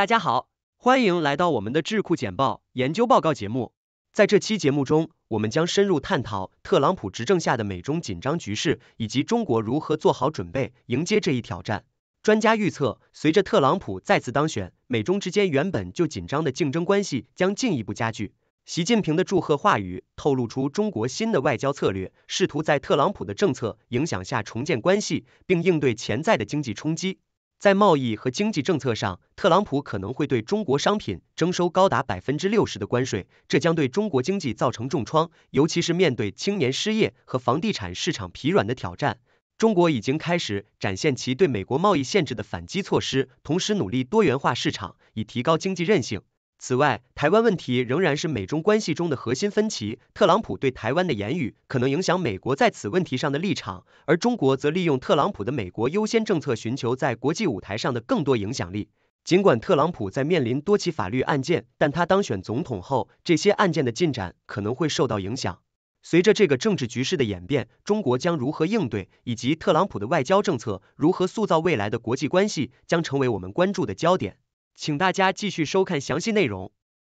大家好，欢迎来到我们的智库简报研究报告节目。在这期节目中，我们将深入探讨特朗普执政下的美中紧张局势，以及中国如何做好准备迎接这一挑战。专家预测，随着特朗普再次当选，美中之间原本就紧张的竞争关系将进一步加剧。习近平的祝贺话语透露出中国新的外交策略，试图在特朗普的政策影响下重建关系，并应对潜在的经济冲击。在贸易和经济政策上，特朗普可能会对中国商品征收高达百分之六十的关税，这将对中国经济造成重创。尤其是面对青年失业和房地产市场疲软的挑战，中国已经开始展现其对美国贸易限制的反击措施，同时努力多元化市场，以提高经济韧性。此外，台湾问题仍然是美中关系中的核心分歧。特朗普对台湾的言语可能影响美国在此问题上的立场，而中国则利用特朗普的“美国优先”政策，寻求在国际舞台上的更多影响力。尽管特朗普在面临多起法律案件，但他当选总统后，这些案件的进展可能会受到影响。随着这个政治局势的演变，中国将如何应对，以及特朗普的外交政策如何塑造未来的国际关系，将成为我们关注的焦点。请大家继续收看详细内容。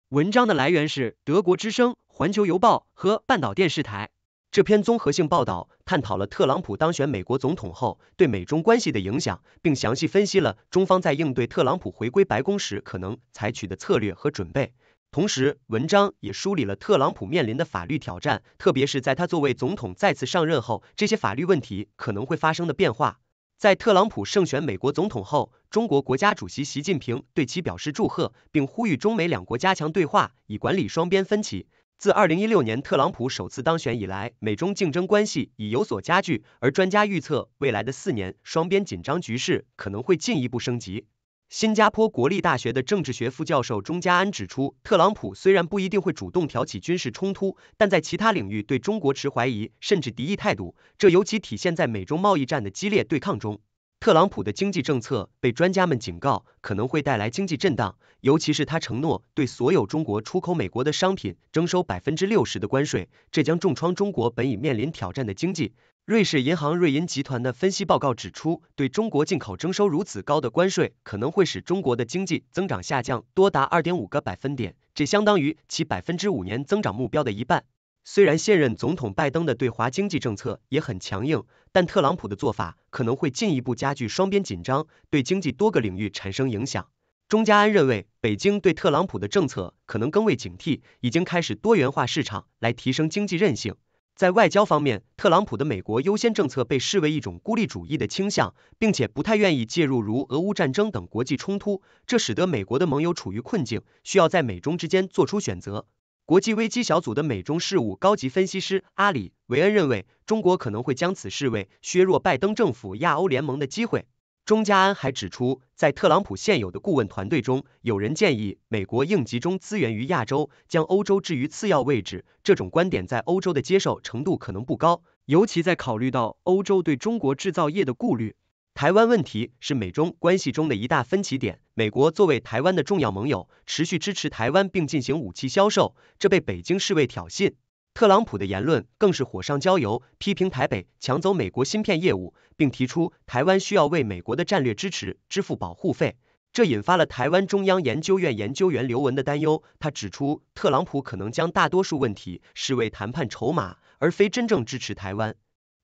文章的来源是德国之声、环球邮报和半岛电视台。这篇综合性报道探讨了特朗普当选美国总统后对美中关系的影响，并详细分析了中方在应对特朗普回归白宫时可能采取的策略和准备。同时，文章也梳理了特朗普面临的法律挑战，特别是在他作为总统再次上任后，这些法律问题可能会发生的变化。在特朗普胜选美国总统后。中国国家主席习近平对其表示祝贺，并呼吁中美两国加强对话，以管理双边分歧。自二零一六年特朗普首次当选以来，美中竞争关系已有所加剧，而专家预测，未来的四年，双边紧张局势可能会进一步升级。新加坡国立大学的政治学副教授钟家安指出，特朗普虽然不一定会主动挑起军事冲突，但在其他领域对中国持怀疑甚至敌意态度，这尤其体现在美中贸易战的激烈对抗中。特朗普的经济政策被专家们警告可能会带来经济震荡，尤其是他承诺对所有中国出口美国的商品征收百分之六十的关税，这将重创中国本已面临挑战的经济。瑞士银行瑞银集团的分析报告指出，对中国进口征收如此高的关税，可能会使中国的经济增长下降多达二点五个百分点，这相当于其百分之五年增长目标的一半。虽然现任总统拜登的对华经济政策也很强硬，但特朗普的做法可能会进一步加剧双边紧张，对经济多个领域产生影响。钟家安认为，北京对特朗普的政策可能更为警惕，已经开始多元化市场来提升经济韧性。在外交方面，特朗普的美国优先政策被视为一种孤立主义的倾向，并且不太愿意介入如俄乌战争等国际冲突，这使得美国的盟友处于困境，需要在美中之间做出选择。国际危机小组的美中事务高级分析师阿里维恩认为，中国可能会将此视为削弱拜登政府亚欧联盟的机会。钟家安还指出，在特朗普现有的顾问团队中，有人建议美国应集中资源于亚洲，将欧洲置于次要位置。这种观点在欧洲的接受程度可能不高，尤其在考虑到欧洲对中国制造业的顾虑。台湾问题是美中关系中的一大分歧点。美国作为台湾的重要盟友，持续支持台湾并进行武器销售，这被北京视为挑衅。特朗普的言论更是火上浇油，批评台北抢走美国芯片业务，并提出台湾需要为美国的战略支持支付保护费。这引发了台湾中央研究院研究员刘文的担忧，他指出特朗普可能将大多数问题视为谈判筹码，而非真正支持台湾。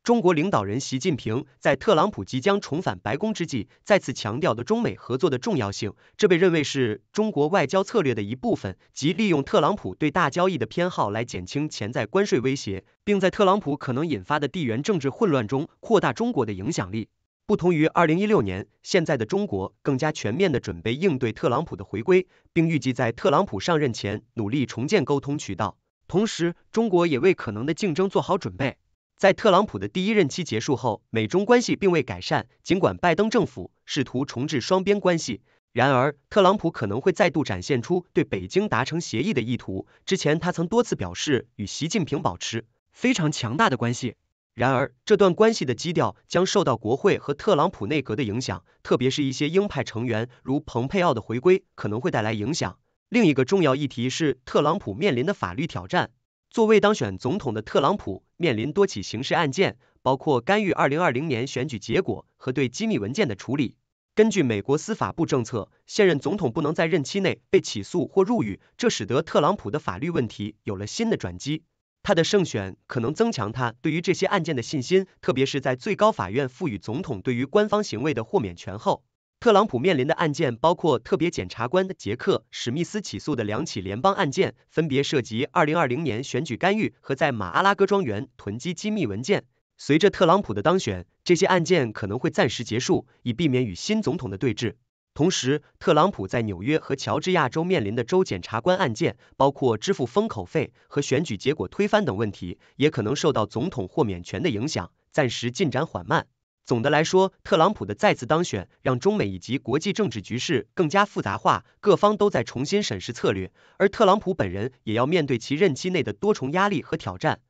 中国领导人习近平在特朗普即将重返白宫之际再次强调了中美合作的重要性，这被认为是中国外交策略的一部分，即利用特朗普对大交易的偏好来减轻潜在关税威胁，并在特朗普可能引发的地缘政治混乱中扩大中国的影响力。不同于二零一六年，现在的中国更加全面的准备应对特朗普的回归，并预计在特朗普上任前努力重建沟通渠道，同时中国也为可能的竞争做好准备。在特朗普的第一任期结束后，美中关系并未改善。尽管拜登政府试图重置双边关系，然而特朗普可能会再度展现出对北京达成协议的意图。之前他曾多次表示与习近平保持非常强大的关系。然而，这段关系的基调将受到国会和特朗普内阁的影响，特别是一些鹰派成员如蓬佩奥的回归可能会带来影响。另一个重要议题是特朗普面临的法律挑战。作为当选总统的特朗普面临多起刑事案件，包括干预二零二零年选举结果和对机密文件的处理。根据美国司法部政策，现任总统不能在任期内被起诉或入狱，这使得特朗普的法律问题有了新的转机。他的胜选可能增强他对于这些案件的信心，特别是在最高法院赋予总统对于官方行为的豁免权后。特朗普面临的案件包括特别检察官杰克·史密斯起诉的两起联邦案件，分别涉及二零二零年选举干预和在马阿拉戈庄园囤积机密文件。随着特朗普的当选，这些案件可能会暂时结束，以避免与新总统的对峙。同时，特朗普在纽约和乔治亚州面临的州检察官案件，包括支付封口费和选举结果推翻等问题，也可能受到总统豁免权的影响，暂时进展缓慢。总的来说，特朗普的再次当选让中美以及国际政治局势更加复杂化，各方都在重新审视策略，而特朗普本人也要面对其任期内的多重压力和挑战。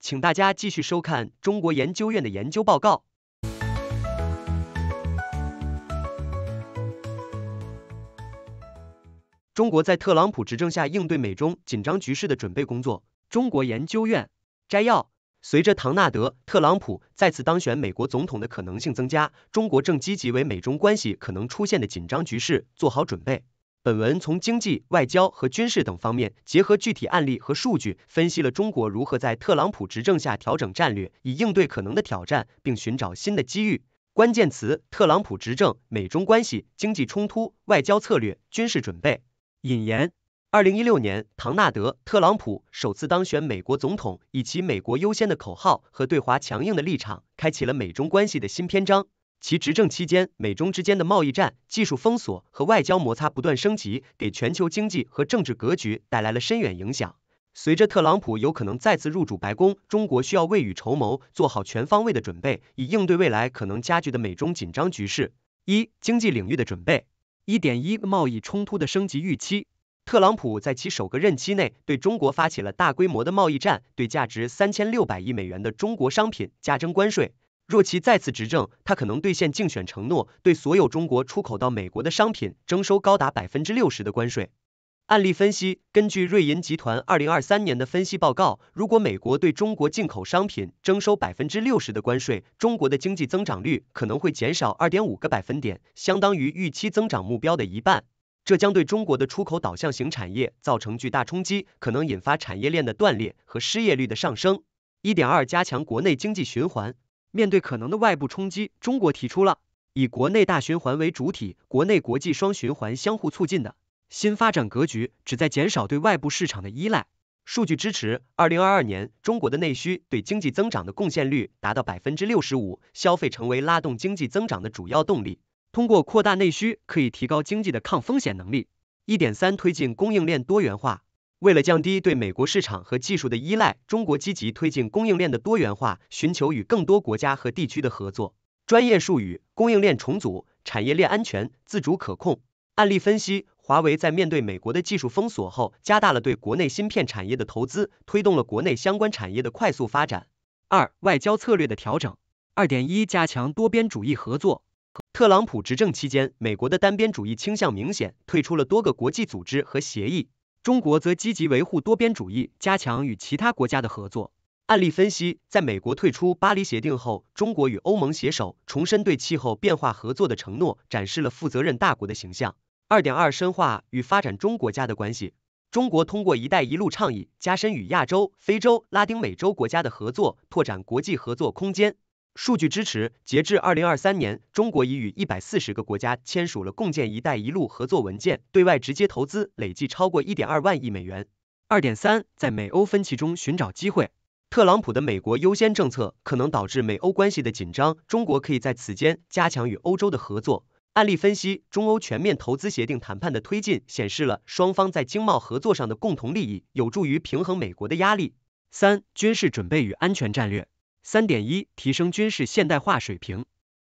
请大家继续收看中国研究院的研究报告：《中国在特朗普执政下应对美中紧张局势的准备工作》。中国研究院摘要。随着唐纳德·特朗普再次当选美国总统的可能性增加，中国正积极为美中关系可能出现的紧张局势做好准备。本文从经济、外交和军事等方面，结合具体案例和数据，分析了中国如何在特朗普执政下调整战略，以应对可能的挑战，并寻找新的机遇。关键词：特朗普执政、美中关系、经济冲突、外交策略、军事准备。引言。二零一六年，唐纳德·特朗普首次当选美国总统，以其“美国优先”的口号和对华强硬的立场，开启了美中关系的新篇章。其执政期间，美中之间的贸易战、技术封锁和外交摩擦不断升级，给全球经济和政治格局带来了深远影响。随着特朗普有可能再次入主白宫，中国需要未雨绸缪，做好全方位的准备，以应对未来可能加剧的美中紧张局势。一、经济领域的准备。一点一贸易冲突的升级预期。特朗普在其首个任期内对中国发起了大规模的贸易战，对价值三千六百亿美元的中国商品加征关税。若其再次执政，他可能兑现竞选承诺，对所有中国出口到美国的商品征收高达百分之六十的关税。案例分析：根据瑞银集团二零二三年的分析报告，如果美国对中国进口商品征收百分之六十的关税，中国的经济增长率可能会减少二点五个百分点，相当于预期增长目标的一半。这将对中国的出口导向型产业造成巨大冲击，可能引发产业链的断裂和失业率的上升。一点二，加强国内经济循环。面对可能的外部冲击，中国提出了以国内大循环为主体、国内国际双循环相互促进的新发展格局，旨在减少对外部市场的依赖。数据支持，二零二二年中国的内需对经济增长的贡献率达到百分之六十五，消费成为拉动经济增长的主要动力。通过扩大内需，可以提高经济的抗风险能力。一点三，推进供应链多元化。为了降低对美国市场和技术的依赖，中国积极推进供应链的多元化，寻求与更多国家和地区的合作。专业术语：供应链重组、产业链安全、自主可控。案例分析：华为在面对美国的技术封锁后，加大了对国内芯片产业的投资，推动了国内相关产业的快速发展。二、外交策略的调整。二点一，加强多边主义合作。特朗普执政期间，美国的单边主义倾向明显，退出了多个国际组织和协议。中国则积极维护多边主义，加强与其他国家的合作。案例分析：在美国退出巴黎协定后，中国与欧盟携手重申对气候变化合作的承诺，展示了负责任大国的形象。二点二深化与发展中国家的关系，中国通过“一带一路”倡议，加深与亚洲、非洲、拉丁美洲国家的合作，拓展国际合作空间。数据支持：截至二零二三年，中国已与一百四十个国家签署了共建“一带一路”合作文件，对外直接投资累计超过一点二万亿美元。二点三，在美欧分歧中寻找机会，特朗普的美国优先政策可能导致美欧关系的紧张，中国可以在此间加强与欧洲的合作。案例分析：中欧全面投资协定谈判的推进，显示了双方在经贸合作上的共同利益，有助于平衡美国的压力。三、军事准备与安全战略。三点一，提升军事现代化水平。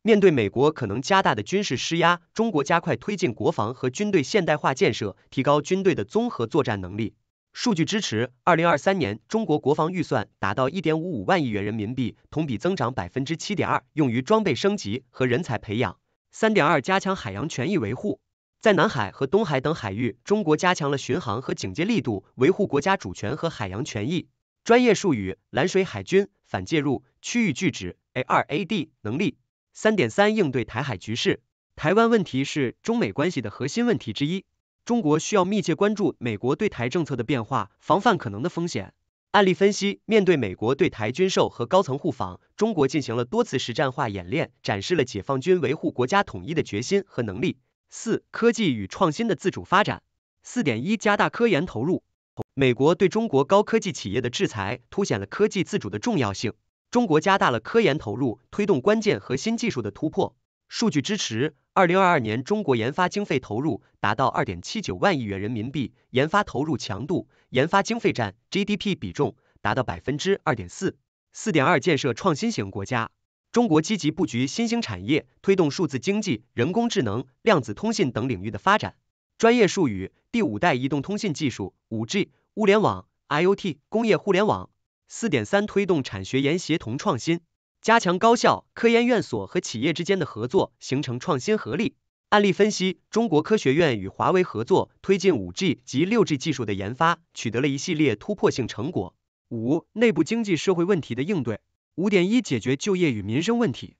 面对美国可能加大的军事施压，中国加快推进国防和军队现代化建设，提高军队的综合作战能力。数据支持，二零二三年中国国防预算达到一点五五万亿元人民币，同比增长百分之七点二，用于装备升级和人才培养。三点二，加强海洋权益维护。在南海和东海等海域，中国加强了巡航和警戒力度，维护国家主权和海洋权益。专业术语：蓝水海军、反介入、区域拒止、A2A D 能力。三点三应对台海局势。台湾问题是中美关系的核心问题之一，中国需要密切关注美国对台政策的变化，防范可能的风险。案例分析：面对美国对台军售和高层互访，中国进行了多次实战化演练，展示了解放军维护国家统一的决心和能力。四、科技与创新的自主发展。四点一加大科研投入。美国对中国高科技企业的制裁，凸显了科技自主的重要性。中国加大了科研投入，推动关键核心技术的突破。数据支持：二零二二年中国研发经费投入达到二点七九万亿元人民币，研发投入强度、研发经费占 GDP 比重达到百分之二点四四点二。建设创新型国家，中国积极布局新兴产业，推动数字经济、人工智能、量子通信等领域的发展。专业术语：第五代移动通信技术 （5G）、物联网 （IOT）、工业互联网。四点三推动产学研协同创新，加强高校、科研院所和企业之间的合作，形成创新合力。案例分析：中国科学院与华为合作推进 5G 及 6G 技术的研发，取得了一系列突破性成果。五、内部经济社会问题的应对。五点一解决就业与民生问题。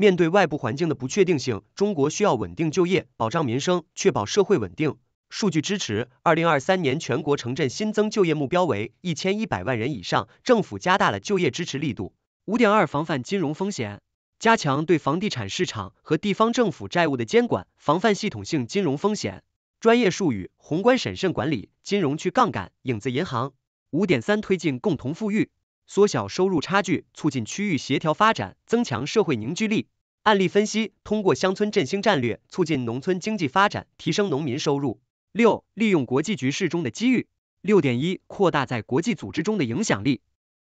面对外部环境的不确定性，中国需要稳定就业、保障民生、确保社会稳定。数据支持：二零二三年全国城镇新增就业目标为一千一百万人以上。政府加大了就业支持力度。五点二，防范金融风险，加强对房地产市场和地方政府债务的监管，防范系统性金融风险。专业术语：宏观审慎管理、金融去杠杆、影子银行。五点三，推进共同富裕。缩小收入差距，促进区域协调发展，增强社会凝聚力。案例分析：通过乡村振兴战略，促进农村经济发展，提升农民收入。六、利用国际局势中的机遇。六点一、扩大在国际组织中的影响力。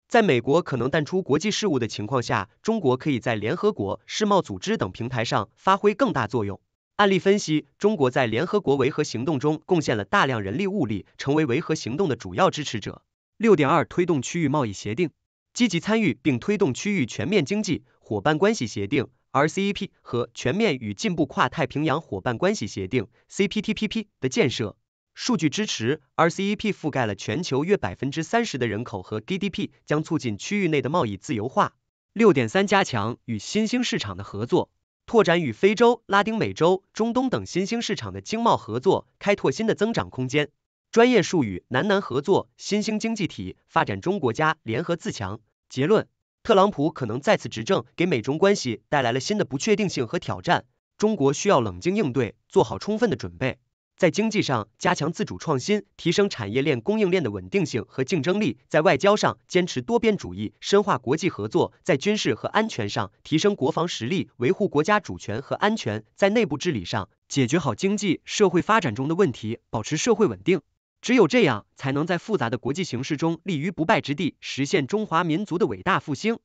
在美国可能淡出国际事务的情况下，中国可以在联合国、世贸组织等平台上发挥更大作用。案例分析：中国在联合国维和行动中贡献了大量人力物力，成为维和行动的主要支持者。六点二推动区域贸易协定，积极参与并推动区域全面经济伙伴关系协定 （RCEP） 和全面与进步跨太平洋伙伴关系协定 （CPTPP） 的建设。数据支持，RCEP 覆盖了全球约百分之三十的人口和 GDP，将促进区域内的贸易自由化。六点三加强与新兴市场的合作，拓展与非洲、拉丁美洲、中东等新兴市场的经贸合作，开拓新的增长空间。专业术语：南南合作、新兴经济体、发展中国家联合自强。结论：特朗普可能再次执政，给美中关系带来了新的不确定性和挑战。中国需要冷静应对，做好充分的准备。在经济上，加强自主创新，提升产业链、供应链的稳定性和竞争力；在外交上，坚持多边主义，深化国际合作；在军事和安全上，提升国防实力，维护国家主权和安全；在内部治理上，解决好经济社会发展中的问题，保持社会稳定。只有这样，才能在复杂的国际形势中立于不败之地，实现中华民族的伟大复兴。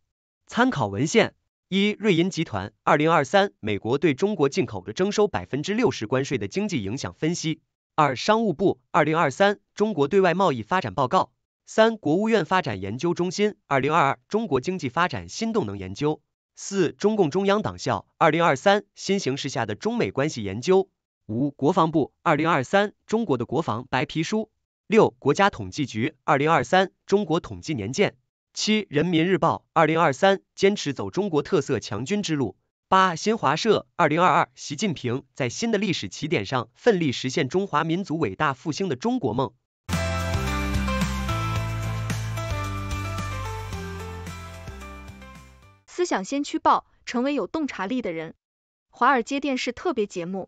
参考文献：一、瑞银集团，二零二三，美国对中国进口的征收百分之六十关税的经济影响分析；二、商务部，二零二三，中国对外贸易发展报告；三、国务院发展研究中心，二零二二，中国经济发展新动能研究；四、中共中央党校，二零二三，新形势下的中美关系研究。五，国防部，二零二三中国的国防白皮书。六，国家统计局，二零二三中国统计年鉴。七，人民日报，二零二三坚持走中国特色强军之路。八，新华社，二零二二习近平在新的历史起点上奋力实现中华民族伟大复兴的中国梦。思想先驱报，成为有洞察力的人。华尔街电视特别节目。